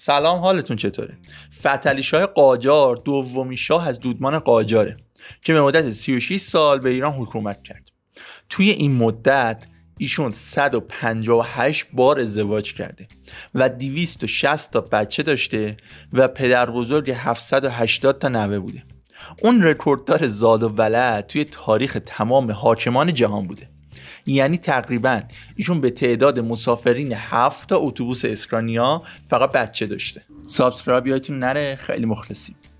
سلام حالتون چطوره فتلی شاه قاجار دومی شاه از دودمان قاجاره که به مدت 36 سال به ایران حکومت کرد توی این مدت ایشون 158 بار ازدواج کرده و 260 تا بچه داشته و پدر بزرگ 780 تا نوه بوده اون رکورددار زاد و ولد توی تاریخ تمام حاکمان جهان بوده یعنی تقریبا ایشون به تعداد مسافرین 7 تا اتوبوس اسکانیا فقط بچه داشته سابسکرایب یادتون نره خیلی مخلصیم